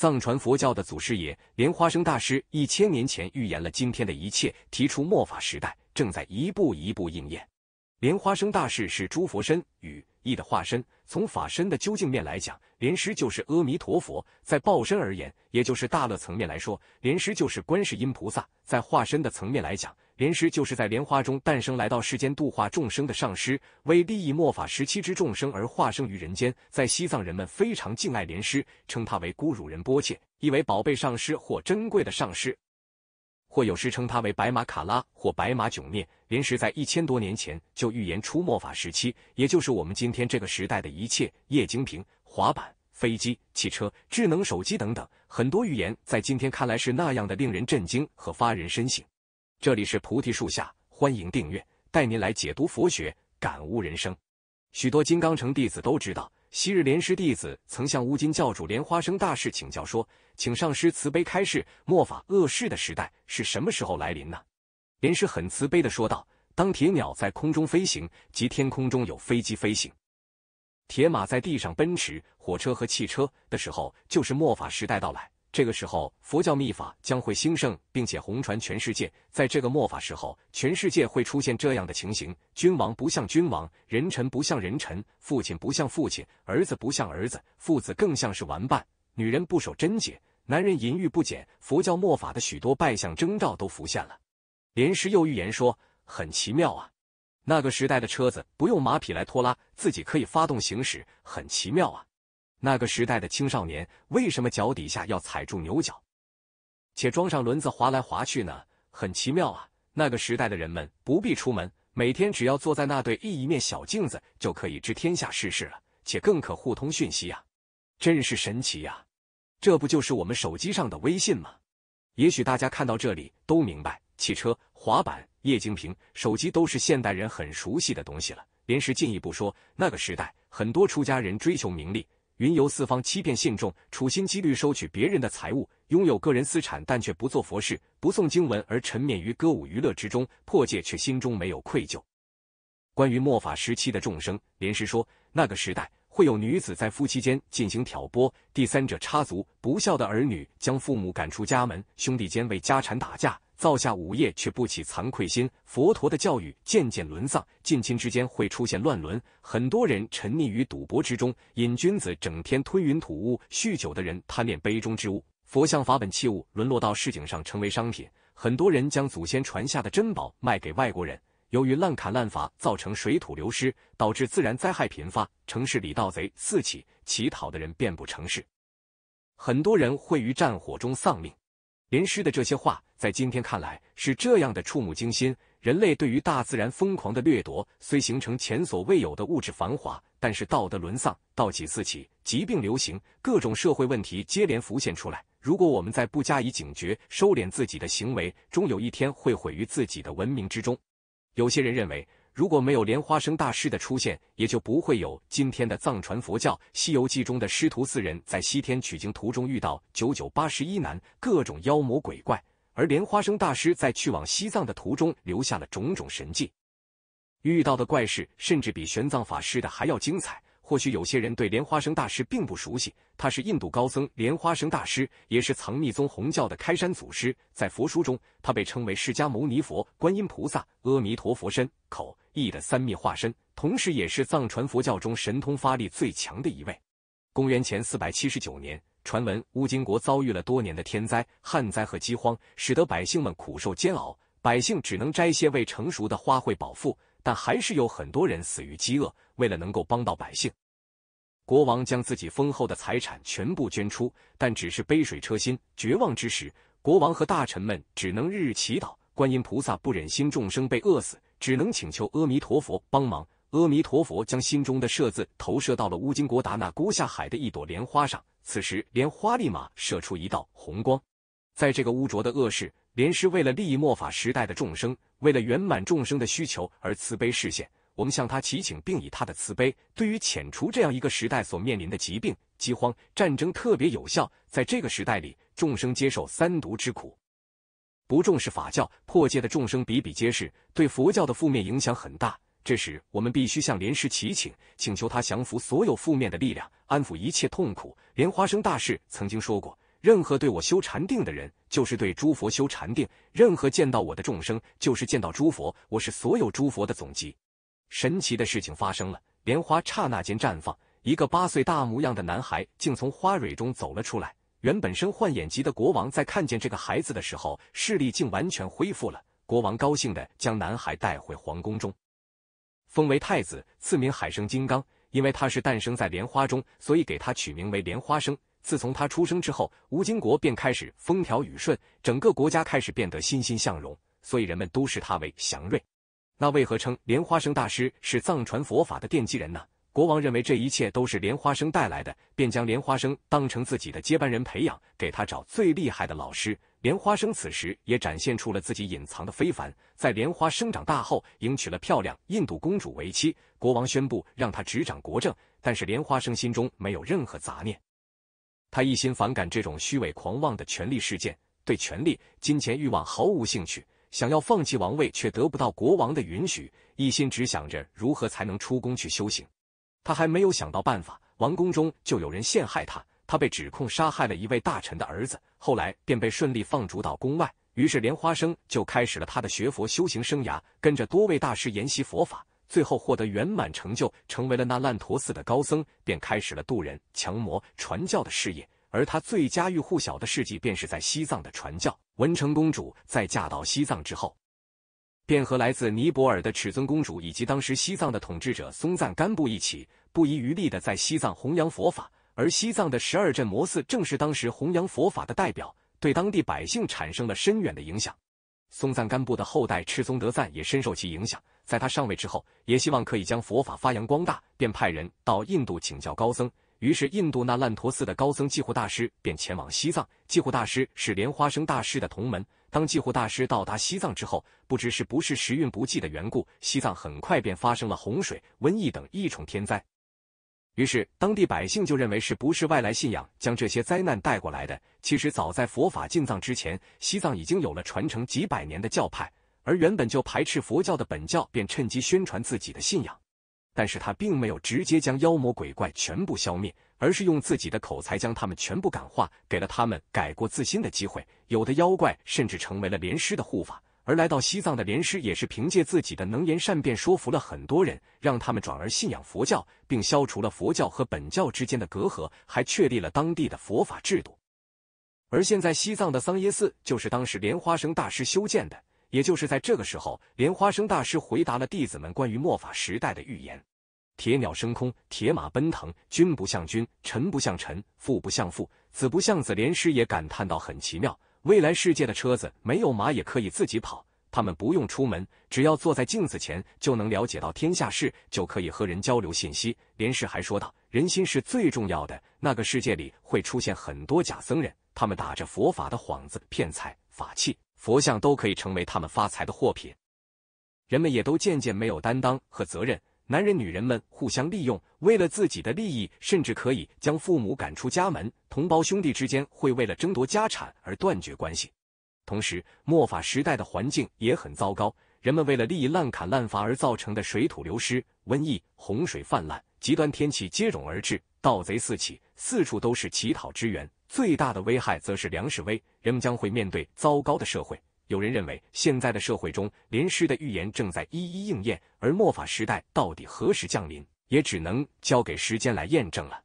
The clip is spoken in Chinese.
藏传佛教的祖师爷莲花生大师一千年前预言了今天的一切，提出末法时代正在一步一步应验。莲花生大士是诸佛身与意的化身。从法身的究竟面来讲，莲师就是阿弥陀佛；在报身而言，也就是大乐层面来说，莲师就是观世音菩萨；在化身的层面来讲，莲师就是在莲花中诞生来到世间度化众生的上师，为利益末法时期之众生而化生于人间。在西藏，人们非常敬爱莲师，称他为“孤辱人波切”，意为宝贝上师或珍贵的上师。或有时称他为白马卡拉或白马囧灭，莲师在一千多年前就预言出末法时期，也就是我们今天这个时代的一切液晶屏、滑板、飞机、汽车、智能手机等等，很多预言在今天看来是那样的令人震惊和发人深省。这里是菩提树下，欢迎订阅，带您来解读佛学，感悟人生。许多金刚城弟子都知道。昔日莲师弟子曾向乌金教主莲花生大士请教说：“请上师慈悲开示，末法恶世的时代是什么时候来临呢？”莲师很慈悲的说道：“当铁鸟在空中飞行，即天空中有飞机飞行；铁马在地上奔驰，火车和汽车的时候，就是末法时代到来。”这个时候，佛教秘法将会兴盛，并且红传全世界。在这个末法时候，全世界会出现这样的情形：君王不像君王，人臣不像人臣，父亲不像父亲，儿子不像儿子，父子更像是玩伴。女人不守贞洁，男人淫欲不减。佛教末法的许多败象征兆都浮现了。莲师又预言说，很奇妙啊！那个时代的车子不用马匹来拖拉，自己可以发动行驶，很奇妙啊！那个时代的青少年为什么脚底下要踩住牛角，且装上轮子滑来滑去呢？很奇妙啊！那个时代的人们不必出门，每天只要坐在那对一一面小镜子，就可以知天下事事了，且更可互通讯息啊！真是神奇呀！这不就是我们手机上的微信吗？也许大家看到这里都明白，汽车、滑板、液晶屏、手机都是现代人很熟悉的东西了。临时进一步说，那个时代很多出家人追求名利。云游四方，欺骗信众，处心积虑收取别人的财物，拥有个人私产，但却不做佛事，不诵经文，而沉湎于歌舞娱乐之中，破戒却心中没有愧疚。关于末法时期的众生，莲师说，那个时代会有女子在夫妻间进行挑拨，第三者插足，不孝的儿女将父母赶出家门，兄弟间为家产打架。造下五业却不起惭愧心，佛陀的教育渐渐沦丧，近亲之间会出现乱伦，很多人沉溺于赌博之中，瘾君子整天吞云吐雾，酗酒的人贪恋杯中之物，佛像法本器物沦落到市井上成为商品，很多人将祖先传下的珍宝卖给外国人，由于滥砍滥伐造成水土流失，导致自然灾害频发，城市里盗贼四起，乞讨的人遍布城市，很多人会于战火中丧命。林师的这些话，在今天看来是这样的触目惊心：人类对于大自然疯狂的掠夺，虽形成前所未有的物质繁华，但是道德沦丧，盗起四起，疾病流行，各种社会问题接连浮现出来。如果我们在不加以警觉、收敛自己的行为，终有一天会毁于自己的文明之中。有些人认为。如果没有莲花生大师的出现，也就不会有今天的藏传佛教。《西游记》中的师徒四人在西天取经途中遇到九九八十一难，各种妖魔鬼怪。而莲花生大师在去往西藏的途中留下了种种神迹，遇到的怪事甚至比玄奘法师的还要精彩。或许有些人对莲花生大师并不熟悉，他是印度高僧莲花生大师，也是藏密宗红教的开山祖师。在佛书中，他被称为释迦牟尼佛、观音菩萨、阿弥陀佛身口意的三密化身，同时也是藏传佛教中神通发力最强的一位。公元前四百七十九年，传闻乌金国遭遇了多年的天灾、旱灾和饥荒，使得百姓们苦受煎熬，百姓只能摘些未成熟的花卉饱腹。但还是有很多人死于饥饿。为了能够帮到百姓，国王将自己丰厚的财产全部捐出，但只是杯水车薪。绝望之时，国王和大臣们只能日日祈祷。观音菩萨不忍心众生被饿死，只能请求阿弥陀佛帮忙。阿弥陀佛将心中的舍字投射到了乌金国达那孤下海的一朵莲花上。此时，莲花立马射出一道红光。在这个污浊的恶世。莲师为了利益末法时代的众生，为了圆满众生的需求而慈悲示现。我们向他祈请，并以他的慈悲，对于遣除这样一个时代所面临的疾病、饥荒、战争特别有效。在这个时代里，众生接受三毒之苦，不重视法教破戒的众生比比皆是，对佛教的负面影响很大。这时，我们必须向莲师祈请，请求他降服所有负面的力量，安抚一切痛苦。莲花生大士曾经说过。任何对我修禅定的人，就是对诸佛修禅定；任何见到我的众生，就是见到诸佛。我是所有诸佛的总集。神奇的事情发生了，莲花刹那间绽放，一个八岁大模样的男孩竟从花蕊中走了出来。原本身患眼疾的国王，在看见这个孩子的时候，视力竟完全恢复了。国王高兴的将男孩带回皇宫中，封为太子，赐名海生金刚。因为他是诞生在莲花中，所以给他取名为莲花生。自从他出生之后，吴金国便开始风调雨顺，整个国家开始变得欣欣向荣，所以人们都视他为祥瑞。那为何称莲花生大师是藏传佛法的奠基人呢？国王认为这一切都是莲花生带来的，便将莲花生当成自己的接班人培养，给他找最厉害的老师。莲花生此时也展现出了自己隐藏的非凡。在莲花生长大后，迎娶了漂亮印度公主为妻，国王宣布让他执掌国政，但是莲花生心中没有任何杂念。他一心反感这种虚伪狂妄的权力事件，对权力、金钱欲望毫无兴趣。想要放弃王位却得不到国王的允许，一心只想着如何才能出宫去修行。他还没有想到办法，王宫中就有人陷害他，他被指控杀害了一位大臣的儿子，后来便被顺利放逐到宫外。于是莲花生就开始了他的学佛修行生涯，跟着多位大师研习佛法。最后获得圆满成就，成为了那烂陀寺的高僧，便开始了渡人、降魔、传教的事业。而他最家喻户晓的事迹，便是在西藏的传教。文成公主在嫁到西藏之后，便和来自尼泊尔的尺尊公主以及当时西藏的统治者松赞干布一起，不遗余力的在西藏弘扬佛法。而西藏的十二镇摩寺，正是当时弘扬佛法的代表，对当地百姓产生了深远的影响。松赞干布的后代赤松德赞也深受其影响，在他上位之后，也希望可以将佛法发扬光大，便派人到印度请教高僧。于是，印度那烂陀寺的高僧寂护大师便前往西藏。寂护大师是莲花生大师的同门。当寂护大师到达西藏之后，不知是不是时运不济的缘故，西藏很快便发生了洪水、瘟疫等异重天灾。于是，当地百姓就认为是不是外来信仰将这些灾难带过来的。其实，早在佛法进藏之前，西藏已经有了传承几百年的教派，而原本就排斥佛教的本教便趁机宣传自己的信仰。但是他并没有直接将妖魔鬼怪全部消灭，而是用自己的口才将他们全部感化，给了他们改过自新的机会。有的妖怪甚至成为了莲师的护法。而来到西藏的莲师也是凭借自己的能言善辩，说服了很多人，让他们转而信仰佛教，并消除了佛教和本教之间的隔阂，还确立了当地的佛法制度。而现在西藏的桑耶寺就是当时莲花生大师修建的。也就是在这个时候，莲花生大师回答了弟子们关于末法时代的预言：“铁鸟升空，铁马奔腾，君不像君，臣不像臣，父不像父，子不像子。”莲师也感叹到：“很奇妙。”未来世界的车子没有马也可以自己跑，他们不用出门，只要坐在镜子前就能了解到天下事，就可以和人交流信息。连氏还说道，人心是最重要的。那个世界里会出现很多假僧人，他们打着佛法的幌子骗财法器、佛像都可以成为他们发财的货品，人们也都渐渐没有担当和责任。男人、女人们互相利用，为了自己的利益，甚至可以将父母赶出家门；同胞兄弟之间会为了争夺家产而断绝关系。同时，末法时代的环境也很糟糕，人们为了利益滥砍滥伐而造成的水土流失、瘟疫、洪水泛滥、极端天气接踵而至，盗贼四起，四处都是乞讨之源。最大的危害则是粮食危，人们将会面对糟糕的社会。有人认为，现在的社会中，连诗的预言正在一一应验，而末法时代到底何时降临，也只能交给时间来验证了。